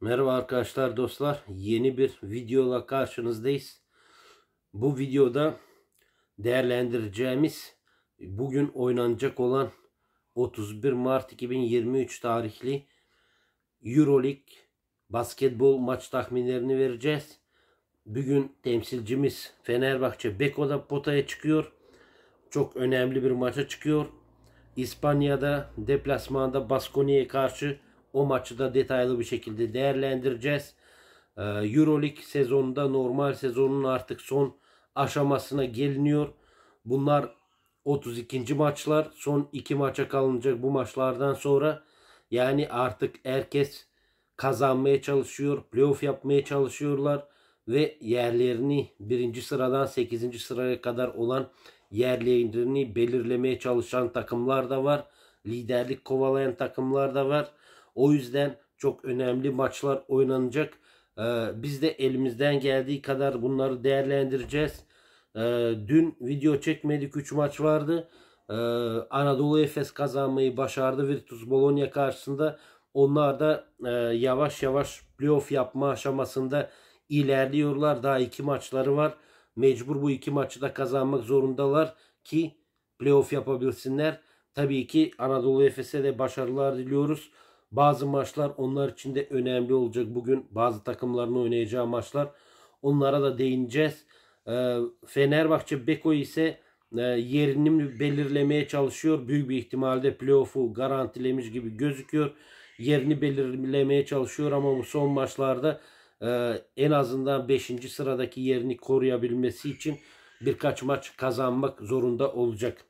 Merhaba arkadaşlar dostlar yeni bir videoyla karşınızdayız. Bu videoda değerlendireceğimiz bugün oynanacak olan 31 Mart 2023 tarihli Euroleague basketbol maç tahminlerini vereceğiz. Bugün temsilcimiz Fenerbahçe Beko'da potaya çıkıyor. Çok önemli bir maça çıkıyor. İspanya'da deplasmanda Baskonya'ya karşı o maçı da detaylı bir şekilde değerlendireceğiz. Ee, Euroleague sezonunda normal sezonun artık son aşamasına geliniyor. Bunlar 32. maçlar. Son 2 maça kalınacak bu maçlardan sonra yani artık herkes kazanmaya çalışıyor. Playoff yapmaya çalışıyorlar ve yerlerini birinci sıradan 8. sıraya kadar olan yerlerini belirlemeye çalışan takımlar da var. Liderlik kovalayan takımlar da var. O yüzden çok önemli maçlar oynanacak. Ee, biz de elimizden geldiği kadar bunları değerlendireceğiz. Ee, dün video çekmedik 3 maç vardı. Ee, Anadolu Efes kazanmayı başardı Virtus Bologna karşısında. Onlar da e, yavaş yavaş playoff yapma aşamasında ilerliyorlar. Daha iki maçları var. Mecbur bu iki maçı da kazanmak zorundalar ki playoff yapabilsinler. Tabii ki Anadolu Efes'e de başarılar diliyoruz. Bazı maçlar onlar için de önemli olacak bugün. Bazı takımların oynayacağı maçlar. Onlara da değineceğiz. Ee, Fenerbahçe Beko ise e, yerini belirlemeye çalışıyor. Büyük bir ihtimalde playoff'u garantilemiş gibi gözüküyor. Yerini belirlemeye çalışıyor ama bu son maçlarda e, en azından 5. sıradaki yerini koruyabilmesi için birkaç maç kazanmak zorunda olacak.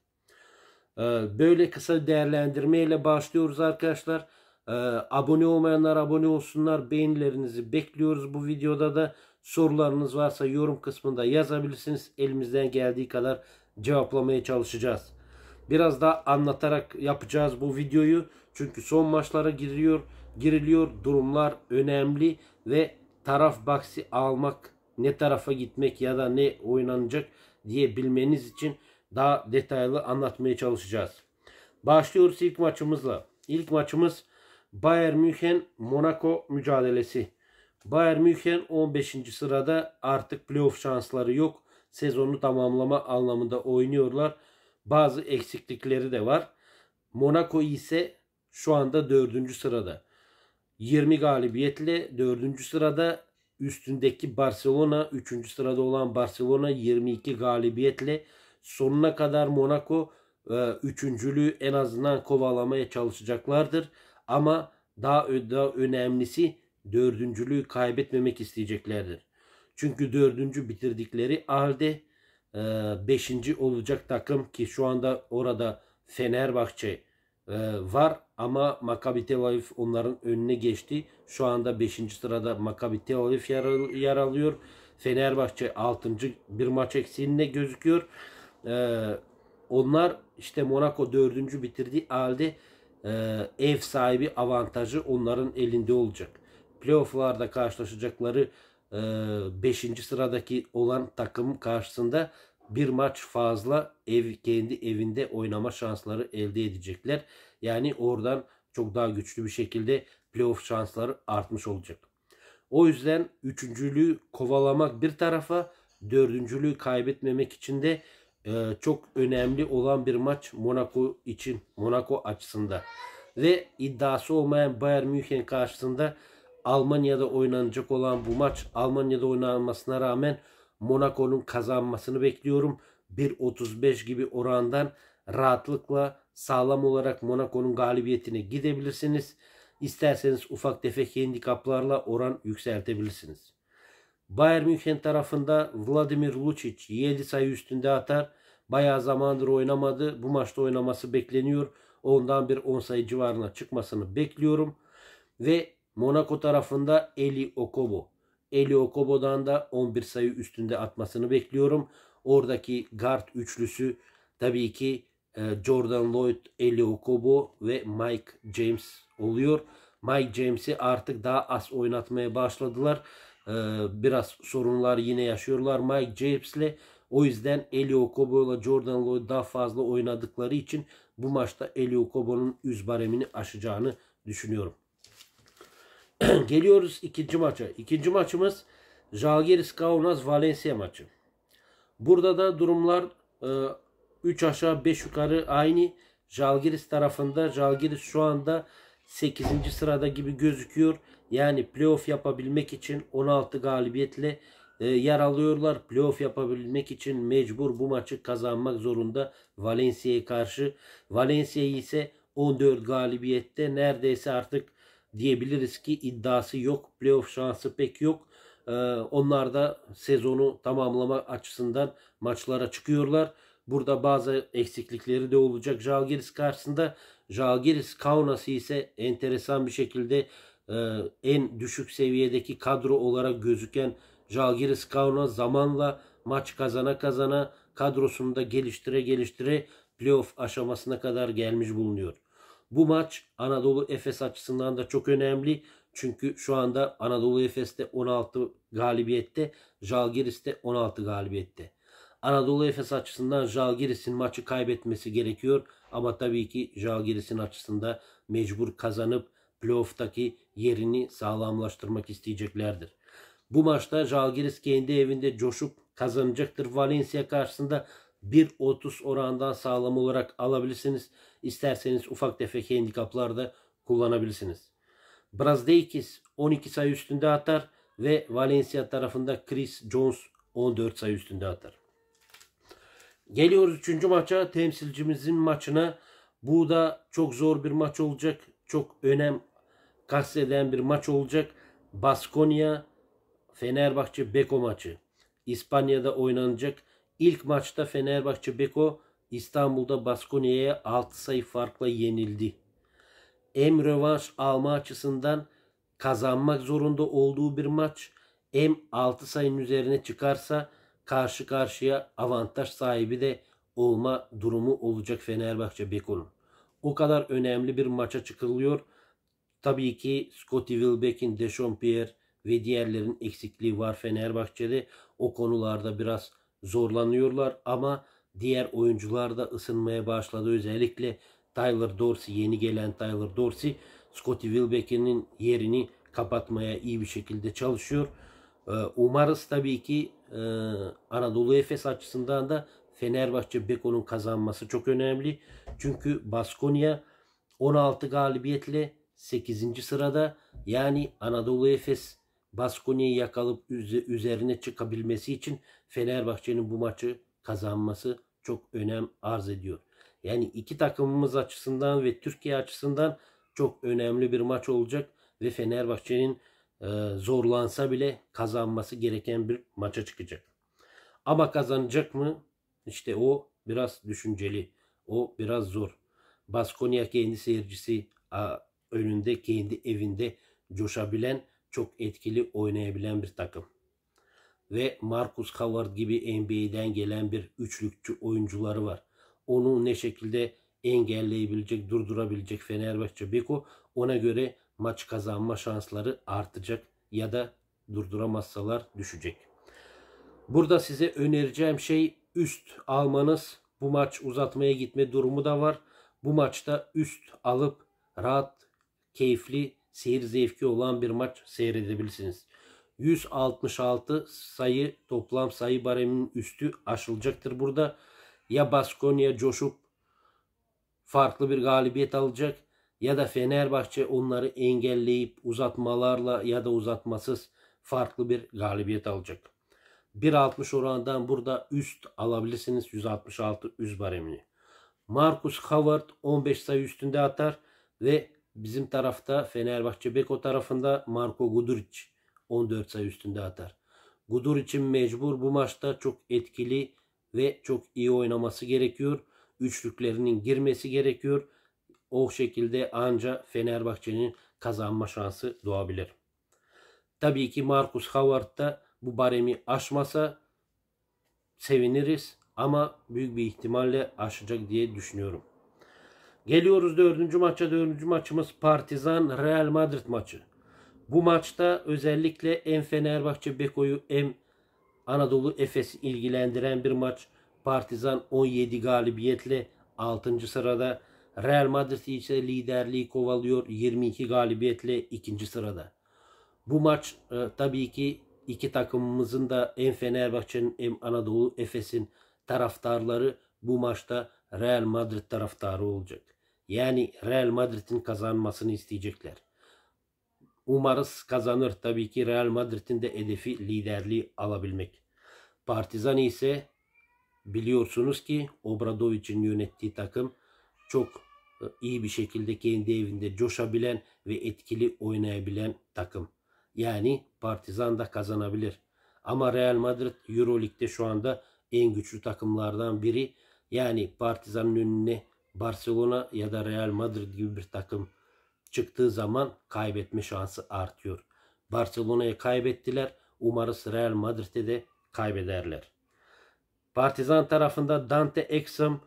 Ee, böyle kısa değerlendirmeyle başlıyoruz arkadaşlar. Ee, abone olmayanlar abone olsunlar. Beğenilerinizi bekliyoruz bu videoda da. Sorularınız varsa yorum kısmında yazabilirsiniz. Elimizden geldiği kadar cevaplamaya çalışacağız. Biraz daha anlatarak yapacağız bu videoyu. Çünkü son maçlara giriyor, giriliyor. Durumlar önemli ve taraf baksi almak, ne tarafa gitmek ya da ne oynanacak diye bilmeniz için daha detaylı anlatmaya çalışacağız. Başlıyoruz ilk maçımızla. İlk maçımız Bayern München Monaco mücadelesi. Bayern München 15. sırada artık playoff şansları yok. Sezonu tamamlama anlamında oynuyorlar. Bazı eksiklikleri de var. Monaco ise şu anda 4. sırada. 20 galibiyetle 4. sırada üstündeki Barcelona 3. sırada olan Barcelona 22 galibiyetle sonuna kadar Monaco e, üçüncülüğü en azından kovalamaya çalışacaklardır. Ama daha, daha önemlisi dördüncülüğü kaybetmemek isteyeceklerdir. Çünkü dördüncü bitirdikleri halde e, beşinci olacak takım ki şu anda orada Fenerbahçe e, var ama Maccabi Tel Aviv onların önüne geçti. Şu anda beşinci sırada Maccabi Tel Aviv yer, yer alıyor. Fenerbahçe altıncı bir maç eksiğinde gözüküyor. E, onlar işte Monaco dördüncü bitirdiği halde ee, ev sahibi avantajı onların elinde olacak. Playoff'larda karşılaşacakları 5. E, sıradaki olan takım karşısında bir maç fazla ev kendi evinde oynama şansları elde edecekler. Yani oradan çok daha güçlü bir şekilde playoff şansları artmış olacak. O yüzden üçüncülüğü kovalamak bir tarafa, dördüncülüğü kaybetmemek için de e, çok önemli olan bir maç Monaco için, Monaco açısında. Ve iddiası olmayan Bayern München karşısında Almanya'da oynanacak olan bu maç Almanya'da oynanmasına rağmen Monaco'nun kazanmasını bekliyorum. 1.35 gibi orandan rahatlıkla sağlam olarak Monaco'nun galibiyetine gidebilirsiniz. İsterseniz ufak tefek handikaplarla oran yükseltebilirsiniz. Bayern München tarafında Vladimir Lucic 7 sayı üstünde atar. Bayağı zamandır oynamadı. Bu maçta oynaması bekleniyor. Ondan bir 10 sayı civarına çıkmasını bekliyorum. Ve Monaco tarafında Eli Okobo. Eli Okobo'dan da 11 sayı üstünde atmasını bekliyorum. Oradaki guard üçlüsü tabii ki e, Jordan Lloyd, Eli Okobo ve Mike James oluyor. Mike James'i artık daha az oynatmaya başladılar. Ee, biraz sorunlar yine yaşıyorlar Mike James'le. O yüzden Elio Kobo ile Jordan Lloyd daha fazla oynadıkları için bu maçta Elio Kobo'nun yüz baremini aşacağını düşünüyorum. Geliyoruz ikinci maça. İkinci maçımız Žalgiris Kaunas Valencia maçı. Burada da durumlar 3 e, aşağı 5 yukarı aynı. Žalgiris tarafında Žalgiris şu anda 8. sırada gibi gözüküyor. Yani playoff yapabilmek için 16 galibiyetle e, yer alıyorlar. Playoff yapabilmek için mecbur bu maçı kazanmak zorunda Valencia'ya karşı. Valencia ise 14 galibiyette neredeyse artık diyebiliriz ki iddiası yok. Playoff şansı pek yok. E, onlar da sezonu tamamlama açısından maçlara çıkıyorlar. Burada bazı eksiklikleri de olacak Jalgiris karşısında. Jalgiris Kaunas'ı ise enteresan bir şekilde e, en düşük seviyedeki kadro olarak gözüken Jalgiris Kaunas zamanla maç kazana kazana kadrosunu da geliştire geliştire playoff aşamasına kadar gelmiş bulunuyor. Bu maç Anadolu Efes açısından da çok önemli. Çünkü şu anda Anadolu Efes'te 16 galibiyette, Jalgiris'te 16 galibiyette. Anadolu Efes açısından Jalgiris'in maçı kaybetmesi gerekiyor. Ama tabii ki Jalgiris'in açısında mecbur kazanıp playoff'taki yerini sağlamlaştırmak isteyeceklerdir. Bu maçta Jalgiris kendi evinde coşup kazanacaktır. Valencia karşısında 1.30 orandan sağlam olarak alabilirsiniz. İsterseniz ufak tefek handikaplarda kullanabilirsiniz. Brazdeikis 12 sayı üstünde atar ve Valencia tarafında Chris Jones 14 sayı üstünde atar. Geliyoruz üçüncü maça. Temsilcimizin maçına. Bu da çok zor bir maç olacak. Çok önem kasteden bir maç olacak. Baskonya Fenerbahçe Beko maçı. İspanya'da oynanacak. İlk maçta Fenerbahçe Beko İstanbul'da Baskonya'ya 6 sayı farkla yenildi. Hem rövanş alma açısından kazanmak zorunda olduğu bir maç hem 6 sayının üzerine çıkarsa karşı karşıya avantaj sahibi de olma durumu olacak Fenerbahçe Beko'nun. O kadar önemli bir maça çıkılıyor. Tabii ki Scotty Wilbeck'in, Dechampierre ve diğerlerin eksikliği var Fenerbahçe'de. O konularda biraz zorlanıyorlar ama diğer oyuncular da ısınmaya başladı. Özellikle Tyler Dorsey, yeni gelen Tyler Dorsey, Scotty Wilbeck'in yerini kapatmaya iyi bir şekilde çalışıyor. Ee, umarız tabii ki e, Anadolu Efes açısından da Fenerbahçe Beko'nun kazanması çok önemli. Çünkü Baskonya 16 galibiyetle 8. sırada yani Anadolu Efes Baskonya'yı yakalıp üzerine çıkabilmesi için Fenerbahçe'nin bu maçı kazanması çok önem arz ediyor. Yani iki takımımız açısından ve Türkiye açısından çok önemli bir maç olacak ve Fenerbahçe'nin e, zorlansa bile kazanması gereken bir maça çıkacak. Ama kazanacak mı? İşte o biraz düşünceli. O biraz zor. Baskonya kendi seyircisi önünde kendi evinde coşabilen, çok etkili oynayabilen bir takım. Ve Marcus Howard gibi NBA'den gelen bir üçlükçü oyuncuları var. Onu ne şekilde engelleyebilecek, durdurabilecek Fenerbahçe Beko ona göre maç kazanma şansları artacak ya da durduramazsalar düşecek. Burada size önereceğim şey üst almanız. Bu maç uzatmaya gitme durumu da var. Bu maçta üst alıp rahat, keyifli, seyir zevki olan bir maç seyredebilirsiniz. 166 sayı toplam sayı bareminin üstü aşılacaktır burada. Ya Baskonya coşup farklı bir galibiyet alacak ya da Fenerbahçe onları engelleyip uzatmalarla ya da uzatmasız farklı bir galibiyet alacak. 1.60 oranından burada üst alabilirsiniz 166 üst baremini. Marcus Howard 15 sayı üstünde atar ve bizim tarafta Fenerbahçe Beko tarafında Marco Guduric 14 sayı üstünde atar. Guduric'in mecbur bu maçta çok etkili ve çok iyi oynaması gerekiyor. Üçlüklerinin girmesi gerekiyor o şekilde anca Fenerbahçe'nin kazanma şansı doğabilir. Tabii ki Marcus Howard da bu baremi aşmasa seviniriz ama büyük bir ihtimalle aşacak diye düşünüyorum. Geliyoruz dördüncü maça. Dördüncü maçımız Partizan Real Madrid maçı. Bu maçta özellikle hem Fenerbahçe Beko'yu hem Anadolu Efes'i ilgilendiren bir maç. Partizan 17 galibiyetle 6. sırada Real Madrid ise liderliği kovalıyor 22 galibiyetle ikinci sırada. Bu maç e, tabii ki iki takımımızın da hem Fenerbahçe'nin hem Anadolu Efes'in taraftarları bu maçta Real Madrid taraftarı olacak. Yani Real Madrid'in kazanmasını isteyecekler. Umarız kazanır. Tabii ki Real Madrid'in de hedefi liderliği alabilmek. Partizan ise biliyorsunuz ki Obradovic'in yönettiği takım çok e, iyi bir şekilde kendi evinde coşabilen ve etkili oynayabilen takım. Yani Partizan da kazanabilir. Ama Real Madrid Euroleague'de şu anda en güçlü takımlardan biri. Yani Partizan'ın önüne Barcelona ya da Real Madrid gibi bir takım çıktığı zaman kaybetme şansı artıyor. Barcelona'yı kaybettiler. Umarız Real Madrid'e de kaybederler. Partizan tarafında Dante Exum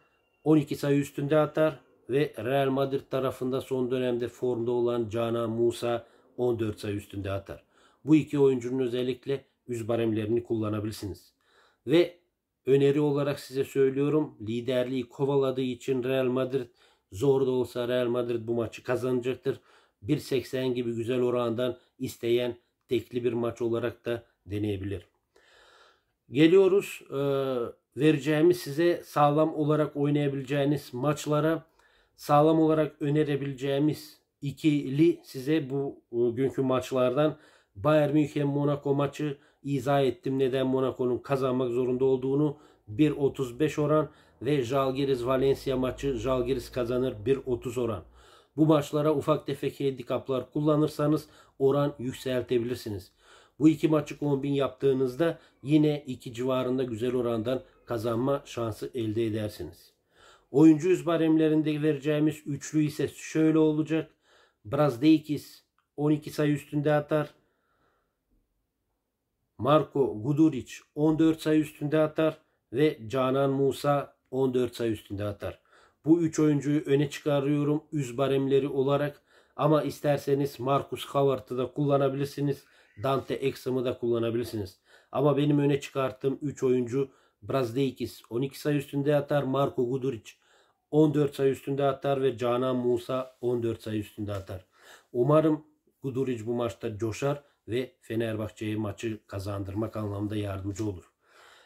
12 sayı üstünde atar ve Real Madrid tarafında son dönemde formda olan Cana Musa 14 sayı üstünde atar. Bu iki oyuncunun özellikle yüz baremlerini kullanabilirsiniz. Ve öneri olarak size söylüyorum liderliği kovaladığı için Real Madrid zor da olsa Real Madrid bu maçı kazanacaktır. 1.80 gibi güzel orandan isteyen tekli bir maç olarak da deneyebilir. Geliyoruz e, vereceğimiz size sağlam olarak oynayabileceğiniz maçlara sağlam olarak önerebileceğimiz ikili size bu e, günkü maçlardan Bayern München Monaco maçı izah ettim. Neden Monaco'nun kazanmak zorunda olduğunu 1.35 oran ve Jalgiris Valencia maçı Jalgiris kazanır 1.30 oran. Bu maçlara ufak tefek handikaplar kullanırsanız oran yükseltebilirsiniz. Bu iki maçı kombin yaptığınızda yine iki civarında güzel orandan kazanma şansı elde edersiniz. Oyuncu yüz baremlerinde vereceğimiz üçlü ise şöyle olacak. Brazdeikis 12 sayı üstünde atar. Marco Guduric 14 sayı üstünde atar ve Canan Musa 14 sayı üstünde atar. Bu üç oyuncuyu öne çıkarıyorum üz baremleri olarak ama isterseniz Marcus Havart'ı da kullanabilirsiniz. Dante Exum'ı da kullanabilirsiniz. Ama benim öne çıkarttığım 3 oyuncu Brazdeikis 12 sayı üstünde atar. Marco Guduric 14 sayı üstünde atar ve Canan Musa 14 sayı üstünde atar. Umarım Guduric bu maçta coşar ve Fenerbahçe'ye maçı kazandırmak anlamında yardımcı olur.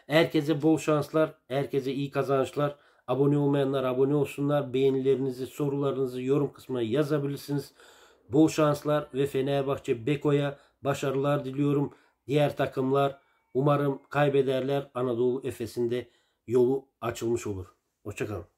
Herkese bol şanslar, herkese iyi kazançlar. Abone olmayanlar abone olsunlar. Beğenilerinizi, sorularınızı yorum kısmına yazabilirsiniz. Bol şanslar ve Fenerbahçe Beko'ya başarılar diliyorum. Diğer takımlar umarım kaybederler. Anadolu Efes'in de yolu açılmış olur. Hoşçakalın.